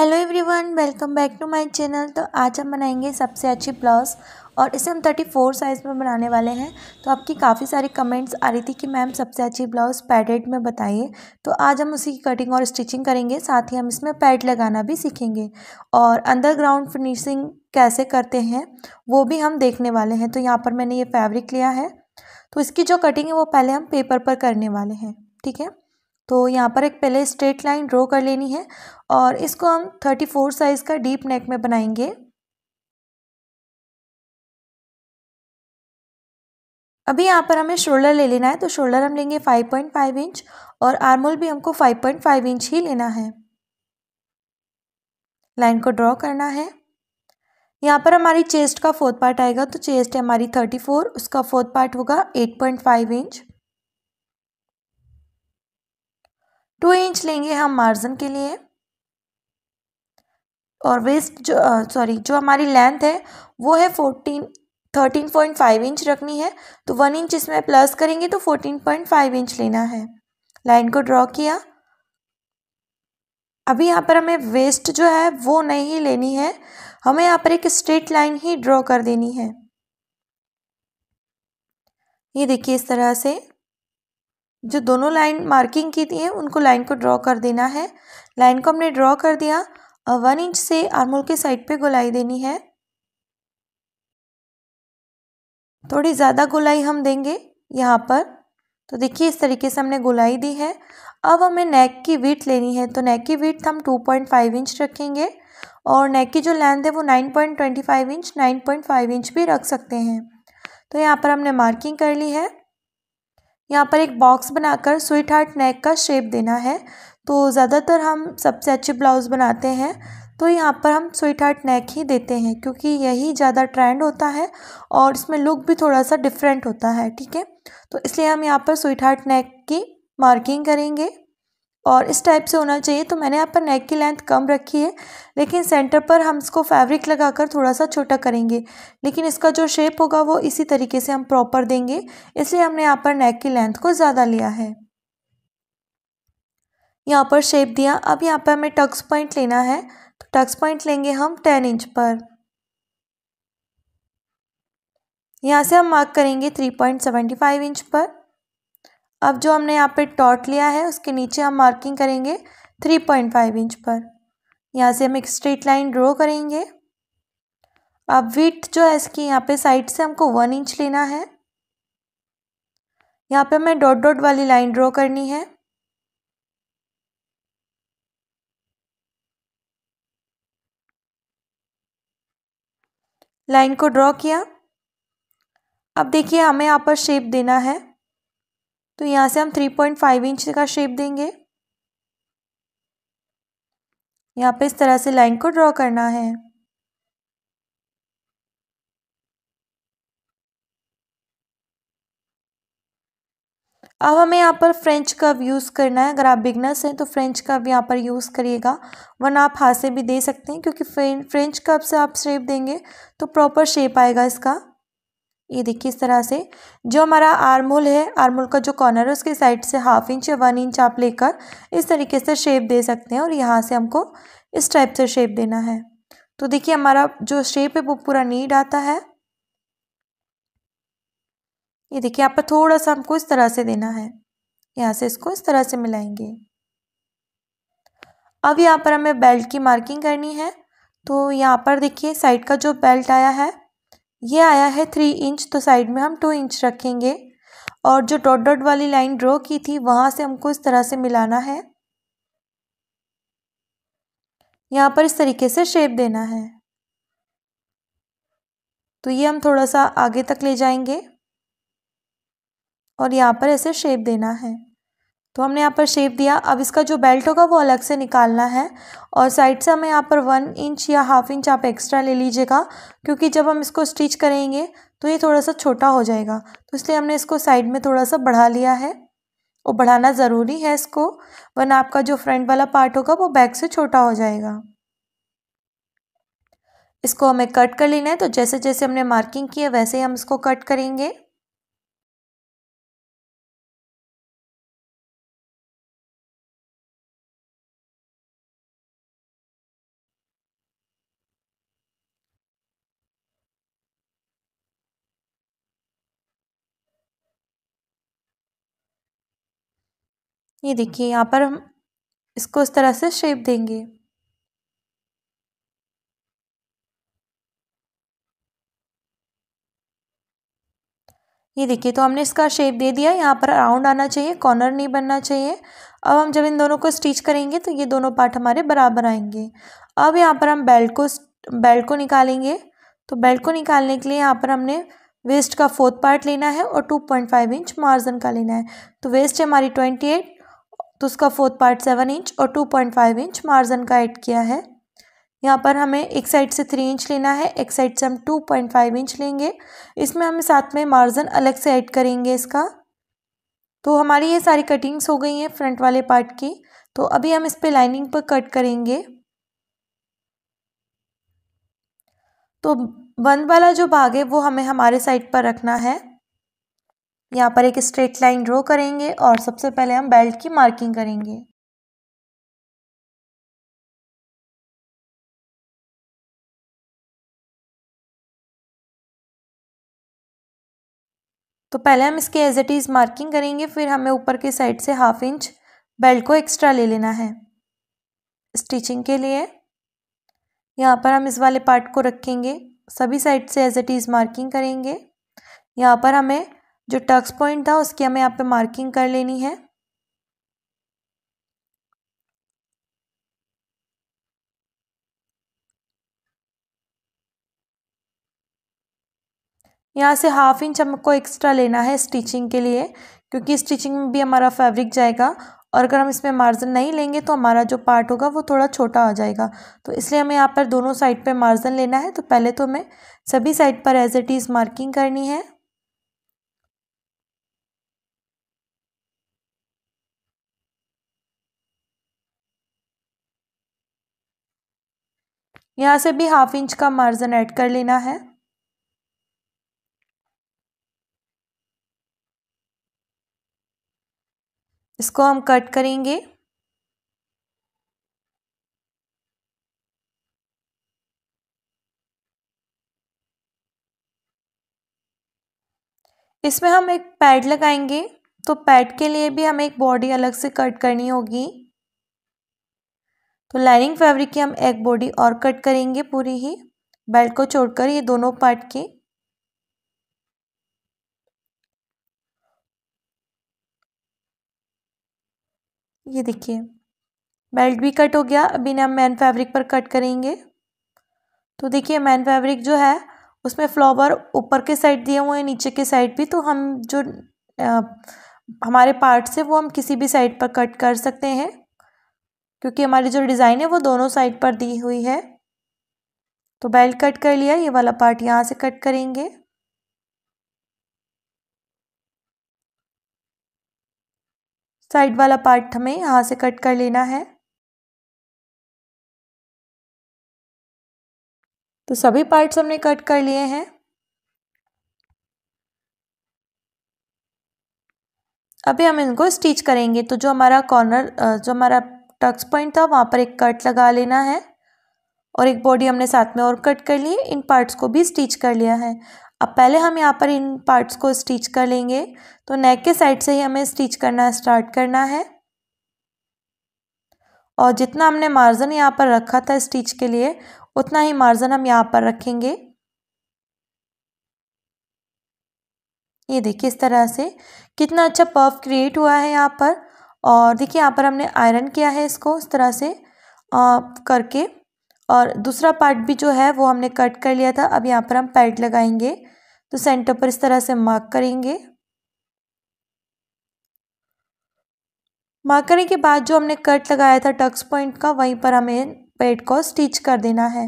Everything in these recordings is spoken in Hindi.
Hello everyone welcome back to my channel तो आज हम बनाएंगे सबसे अच्छी ब्लाउज़ और इसे हम 34 साइज़ में बनाने वाले हैं तो आपकी काफ़ी सारी कमेंट्स आ रही थी कि मैम सबसे अच्छी ब्लाउज़ पैडेड में बताइए तो आज हम उसी की कटिंग और स्टिचिंग करेंगे साथ ही हम इसमें पैड लगाना भी सीखेंगे और अंडरग्राउंड फिनिशिंग कैसे करते हैं वो भी हम देखने वाले हैं तो यहाँ पर मैंने ये फैब्रिक लिया है तो इसकी जो कटिंग है वो पहले हम पेपर पर करने वाले हैं ठीक है तो यहाँ पर एक पहले स्ट्रेट लाइन ड्रॉ कर लेनी है और इसको हम थर्टी फोर साइज़ का डीप नेक में बनाएंगे अभी यहाँ पर हमें शोल्डर ले लेना है तो शोल्डर हम लेंगे फाइव पॉइंट फाइव इंच और आर्मोल भी हमको फाइव पॉइंट फाइव इंच ही लेना है लाइन को ड्रॉ करना है यहाँ पर हमारी चेस्ट का फोर्थ पार्ट आएगा तो चेस्ट है हमारी थर्टी फोर उसका फोर्थ पार्ट होगा eight point five inch two inch लेंगे हम मार्जिन के लिए और वेस्ट जो सॉरी जो हमारी लेंथ है वो है fourteen thirteen point five inch रखनी है तो वन इंच इसमें प्लस करेंगे तो फोर्टीन पॉइंट फाइव इंच लेना है लाइन को ड्रॉ किया अभी यहाँ पर हमें वेस्ट जो है वो नहीं लेनी है हमें यहाँ पर एक स्ट्रेट लाइन ही ड्रॉ कर देनी है ये देखिए इस तरह से जो दोनों लाइन मार्किंग की थी उनको लाइन को ड्रॉ कर देना है लाइन को हमने ड्रॉ कर दिया और वन इंच से आर्मोल के साइड पे गोलाई देनी है थोड़ी ज़्यादा गोलाई हम देंगे यहाँ पर तो देखिए इस तरीके से हमने गोलाई दी है अब हमें नेक की वीट लेनी है तो नेक की वीट हम 2.5 इंच रखेंगे और नेक की जो लेंथ है वो 9.25 इंच 9.5 इंच भी रख सकते हैं तो यहाँ पर हमने मार्किंग कर ली है यहाँ पर एक बॉक्स बनाकर स्वीट हार्ट नेक का शेप देना है तो ज़्यादातर हम सबसे अच्छे ब्लाउज़ बनाते हैं तो यहाँ पर हम स्वीट हार्ट नेक ही देते हैं क्योंकि यही ज़्यादा ट्रेंड होता है और इसमें लुक भी थोड़ा सा डिफरेंट होता है ठीक है तो इसलिए हम यहाँ पर स्वीट हार्ट नेक की मार्किंग करेंगे और इस टाइप से होना चाहिए तो मैंने यहाँ पर नेक की लेंथ कम रखी है लेकिन सेंटर पर हम इसको फैब्रिक लगाकर थोड़ा सा छोटा करेंगे लेकिन इसका जो शेप होगा वो इसी तरीके से हम प्रॉपर देंगे इसलिए हमने यहाँ पर नेक की लेंथ को ज़्यादा लिया है यहाँ पर शेप दिया अब यहाँ पर हमें टक्स पॉइंट लेना है तो टक्स पॉइंट लेंगे हम टेन इंच पर यहाँ से हम मार्क करेंगे three point seventy five inch पर अब जो हमने यहाँ पे टॉट लिया है उसके नीचे हम मार्किंग करेंगे थ्री पॉइंट फाइव इंच पर यहाँ से हम एक स्ट्रेट लाइन ड्रॉ करेंगे अब विथ जो है इसकी यहाँ पे साइड से हमको वन इंच लेना है यहाँ पे हमें डॉट डॉट वाली लाइन ड्रॉ करनी है लाइन को ड्रॉ किया अब देखिए हमें यहाँ पर शेप देना है तो यहाँ से हम थ्री पॉइंट फाइव इंच का शेप देंगे यहाँ पे इस तरह से लाइन को ड्रॉ करना है अब हमें यहाँ पर फ्रेंच कर्व यूज़ करना है अगर आप बिगनर्स हैं तो फ्रेंच कर्व यहाँ पर यूज़ करिएगा वरना आप हाथ से भी दे सकते हैं क्योंकि फ्रेंच कर्व से आप शेप देंगे तो प्रॉपर शेप आएगा इसका ये देखिए इस तरह से जो हमारा आर्मोल है आर्मोल का जो कॉर्नर है उसके साइड से हाफ इंच या वन इंच आप लेकर इस तरीके से शेप दे सकते हैं और यहाँ से हमको इस टाइप से शेप देना है तो देखिए हमारा जो शेप है वो पूरा नीड आता है ये देखिए आप पर थोड़ा सा हमको इस तरह से देना है यहाँ से इसको इस तरह से मिलाएंगे अब यहाँ पर हमें बेल्ट की मार्किंग करनी है तो यहाँ पर देखिए साइड का जो बेल्ट आया है ये आया है थ्री इंच तो साइड में हम टू इंच रखेंगे और जो डॉट डॉट वाली लाइन ड्रॉ की थी वहाँ से हमको इस तरह से मिलाना है यहाँ पर इस तरीके से शेप देना है तो ये हम थोड़ा सा आगे तक ले जाएंगे और यहाँ पर ऐसे शेप देना है तो हमने यहाँ पर शेप दिया अब इसका जो बेल्ट होगा वो अलग से निकालना है और साइड से हमें यहाँ पर वन इंच या हाफ इंच आप एक्स्ट्रा ले लीजिएगा क्योंकि जब हम इसको स्टिच करेंगे तो ये थोड़ा सा छोटा हो जाएगा तो इसलिए हमने इसको साइड में थोड़ा सा बढ़ा लिया है और बढ़ाना ज़रूरी है इसको वरना आपका जो फ्रंट वाला पार्ट होगा वो बैक से छोटा हो जाएगा इसको हमें कट कर लेना है तो जैसे जैसे हमने मार्किंग की है वैसे ही हम इसको कट करेंगे ये देखिए यहाँ पर हम इसको इस तरह से शेप देंगे ये देखिए तो हमने इसका शेप दे दिया यहाँ पर राउंड आना चाहिए कॉर्नर नहीं बनना चाहिए अब हम जब इन दोनों को स्टिच करेंगे तो ये दोनों पार्ट हमारे बराबर आएंगे अब यहाँ पर हम बेल्ट को बेल्ट को निकालेंगे तो बेल्ट को निकालने के लिए यहाँ पर हमने वेस्ट का फोर्थ पार्ट लेना है और two point five inch margin का लेना है तो वेस्ट है हमारी ट्वेंटी एट तो उसका फोर्थ पार्ट सेवन इंच और two point five inch margin का ऐड किया है यहाँ पर हमें एक साइड से थ्री इंच लेना है एक साइड से हम टू पॉइंट फाइव इंच लेंगे इसमें हम साथ में मार्जन अलग से ऐड करेंगे इसका तो हमारी ये सारी कटिंग्स हो गई हैं फ्रंट वाले पार्ट की तो अभी हम इस पर लाइनिंग पर कट करेंगे तो बंद वाला जो भाग है वो हमें हमारे साइड पर रखना है यहाँ पर एक स्ट्रेट लाइन ड्रॉ करेंगे और सबसे पहले हम बेल्ट की मार्किंग करेंगे तो पहले हम इसके एज इट इज़ मार्किंग करेंगे फिर हमें ऊपर के साइड से हाफ इंच बेल्ट को एक्स्ट्रा ले लेना है स्टिचिंग के लिए यहाँ पर हम इस वाले पार्ट को रखेंगे सभी साइड से एज इट इज़ मार्किंग करेंगे यहाँ पर हमें जो टक्स पॉइंट था उसकी हमें यहाँ पे मार्किंग कर लेनी है यहाँ से हाफ इंच हमको एक्स्ट्रा लेना है स्टिचिंग के लिए क्योंकि स्टिचिंग में भी हमारा फैब्रिक जाएगा और अगर हम इसमें मार्जिन नहीं लेंगे तो हमारा जो पार्ट होगा वो थोड़ा छोटा आ जाएगा तो इसलिए हमें यहाँ पर दोनों साइड पर मार्जिन लेना है तो पहले तो हमें सभी साइड पर एज इट इज़ मार्किंग करनी है यहाँ से भी हाफ इंच का मार्जिन ऐड कर लेना है इसको हम कट करेंगे इसमें हम एक पैड लगाएंगे तो पैड के लिए भी हमें एक बॉडी अलग से कट करनी होगी तो लाइनिंग फैब्रिक की हम एक बॉडी और कट करेंगे पूरी ही बेल्ट को छोड़कर ये दोनों पार्ट की ये देखिए बेल्ट भी कट हो गया अभी ना हम मैन फैब्रिक पर कट करेंगे तो देखिए मैन फैब्रिक जो है उसमें फ्लावर ऊपर के साइड दिए हुए हैं नीचे के साइड भी तो हम जो आ, हमारे पार्ट्स से वो हम किसी भी साइड पर कट कर सकते हैं क्योंकि हमारी जो डिज़ाइन है वो दोनों साइड पर दी हुई है तो बेल्ट कट कर लिया ये वाला पार्ट यहाँ से कट करेंगे साइड वाला पार्ट हमें यहाँ से कट कर लेना है तो सभी पार्ट्स हमने कट कर लिए हैं अभी हम इनको स्टिच करेंगे तो जो हमारा कॉर्नर जो हमारा टक्स पॉइंट था वहाँ पर एक कट लगा लेना है और एक बॉडी हमने साथ में और कट कर ली इन पार्ट्स को भी स्टिच कर लिया है अब पहले हम यहाँ पर इन पार्ट्स को स्टिच कर लेंगे तो नेक के साइड से ही हमें स्टिच करना स्टार्ट करना है और जितना हमने मार्जिन यहाँ पर रखा था स्टिच के लिए उतना ही मार्जिन हम यहाँ पर रखेंगे ये देखिए इस तरह से कितना अच्छा पफ क्रिएट हुआ है यहाँ पर और देखिए यहाँ पर हमने आयरन किया है इसको इस तरह से आ, करके और दूसरा पार्ट भी जो है वो हमने कट कर लिया था अब यहाँ पर हम पैड लगाएंगे तो सेंटर पर इस तरह से मार्क करेंगे मार्क करने के बाद जो हमने कट लगाया था टक्स पॉइंट का वहीं पर हमें पैड को स्टिच कर देना है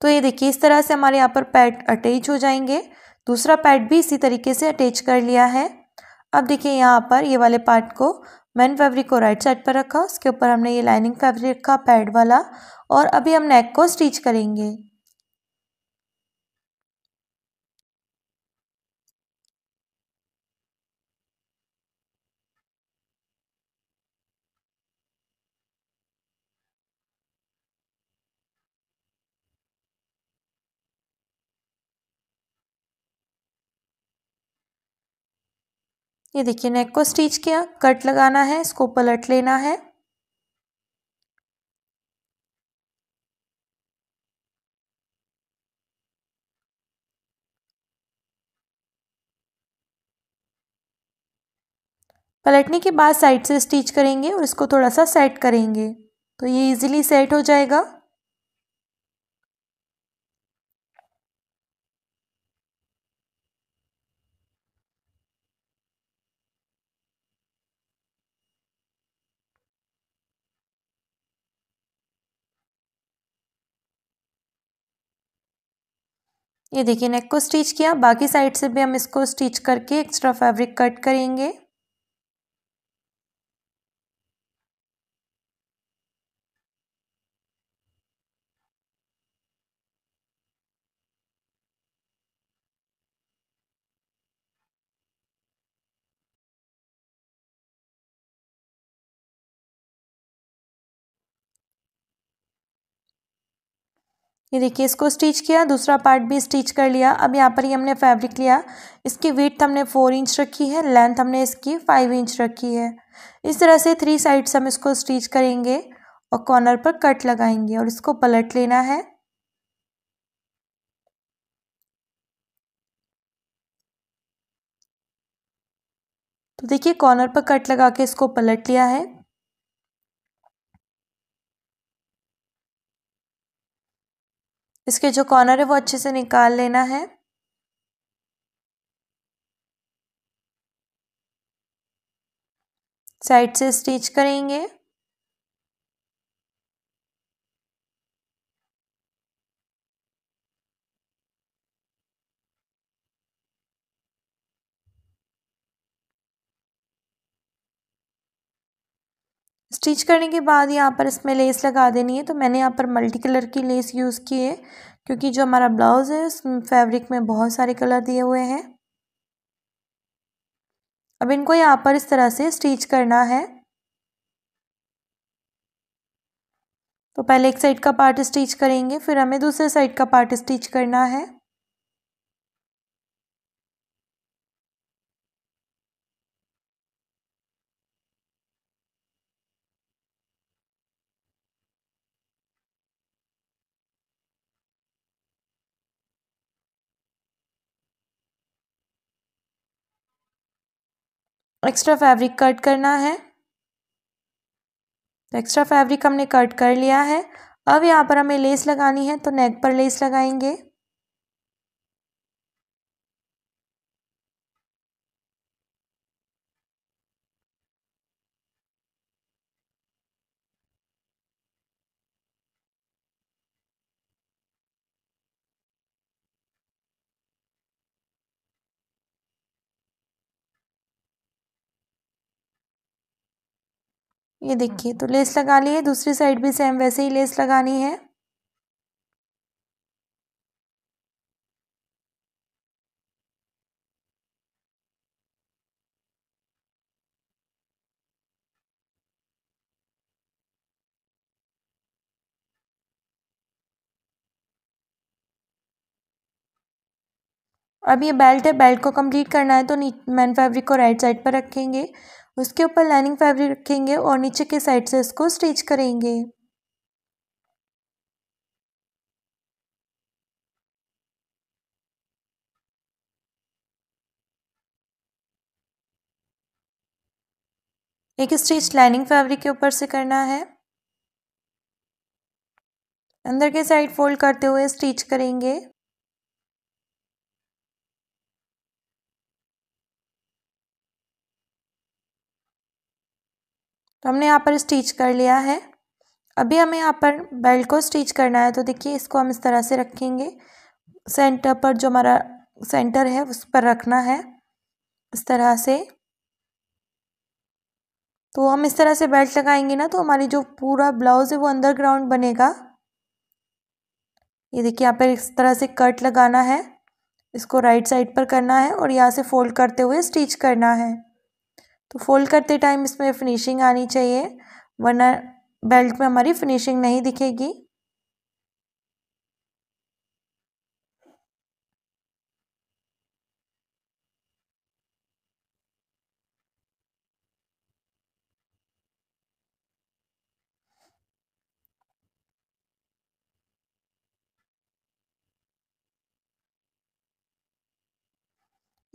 तो ये देखिए इस तरह से हमारे यहाँ पर पैड अटैच हो जाएंगे दूसरा पैड भी इसी तरीके से अटैच कर लिया है अब देखिए यहाँ पर ये वाले पार्ट को मैन फैब्रिक को राइट साइड पर रखा उसके ऊपर हमने ये लाइनिंग फैब्रिक रखा पैड वाला और अभी हम नेक को स्टिच करेंगे ये देखिए नेक को स्टिच किया कट लगाना है इसको पलट लेना है पलटने के बाद साइड से स्टिच करेंगे और इसको थोड़ा सा सेट करेंगे तो ये इजीली सेट हो जाएगा ये देखिए नेक को स्टिच किया बाकी साइड से भी हम इसको स्टिच करके एक्स्ट्रा फैब्रिक कट करेंगे ये देखिए इसको स्टिच किया दूसरा पार्ट भी स्टिच कर लिया अब यहाँ पर ही हमने फैब्रिक लिया इसकी विथ हमने फोर इंच रखी है लेंथ हमने इसकी फाइव इंच रखी है इस तरह से थ्री साइड्स हम इसको स्टिच करेंगे और कॉर्नर पर कट लगाएंगे और इसको पलट लेना है तो देखिए कॉर्नर पर कट लगा के इसको पलट लिया है इसके जो कॉर्नर है वो अच्छे से निकाल लेना है साइड से स्टिच करेंगे स्टिच करने के बाद यहाँ पर इसमें लेस लगा देनी है तो मैंने यहाँ पर मल्टी कलर की लेस यूज़ की है क्योंकि जो हमारा ब्लाउज़ है उस फैब्रिक में बहुत सारे कलर दिए हुए हैं अब इनको यहाँ पर इस तरह से स्टिच करना है तो पहले एक साइड का पार्ट स्टिच करेंगे फिर हमें दूसरे साइड का पार्ट स्टिच करना है एक्स्ट्रा फैब्रिक कट करना है तो एक्स्ट्रा फैब्रिक हमने कट कर लिया है अब यहाँ पर हमें लेस लगानी है तो नेक पर लेस लगाएंगे ये हाँ। देखिए तो लेस लगा ली है दूसरी साइड भी सेम वैसे ही लेस लगानी है अब ये बेल्ट है बेल्ट को कंप्लीट करना है तो मैन फैब्रिक को राइट साइड पर रखेंगे उसके ऊपर लाइनिंग फैब्रिक रखेंगे और नीचे के साइड से इसको स्टिच करेंगे एक स्टिच लाइनिंग फैब्रिक के ऊपर से करना है अंदर के साइड फोल्ड करते हुए स्टिच करेंगे तो हमने यहाँ पर स्टिच कर लिया है अभी हमें यहाँ पर बेल्ट को स्टिच करना है तो देखिए इसको हम इस तरह से रखेंगे सेंटर पर जो हमारा सेंटर है उस पर रखना है इस तरह से तो हम इस तरह से बेल्ट लगाएंगे ना तो हमारी जो पूरा ब्लाउज़ है वो अंडरग्राउंड बनेगा ये देखिए यहाँ पर इस तरह से कट लगाना है इसको राइट साइड पर करना है और यहाँ से फोल्ड करते हुए स्टिच करना है तो फोल्ड करते टाइम इसमें फिनिशिंग आनी चाहिए वरना बेल्ट में हमारी फिनिशिंग नहीं दिखेगी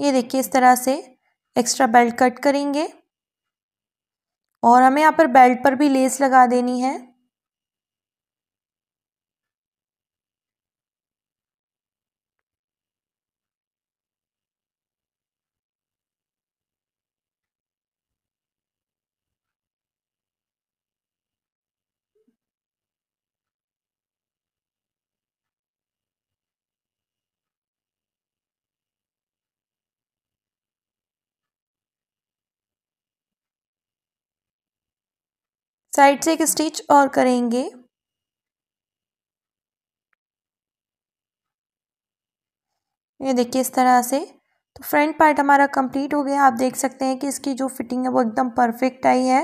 ये देखिए इस तरह से एक्स्ट्रा बेल्ट कट करेंगे और हमें यहाँ पर बेल्ट पर भी लेस लगा देनी है साइड से एक स्टिच और करेंगे ये देखिए इस तरह से तो फ्रंट पार्ट हमारा कंप्लीट हो गया आप देख सकते हैं कि इसकी जो फिटिंग है वो एकदम परफेक्ट आई है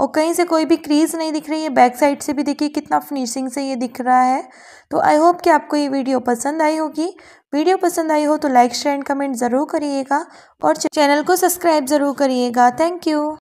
और कहीं से कोई भी क्रीज़ नहीं दिख रही है बैक साइड से भी देखिए कितना फिनिशिंग से ये दिख रहा है तो आई होप कि आपको ये वीडियो पसंद आई होगी वीडियो पसंद आई हो तो लाइक शेयर एंड कमेंट ज़रूर करिएगा और चैनल को सब्सक्राइब ज़रूर करिएगा थैंक यू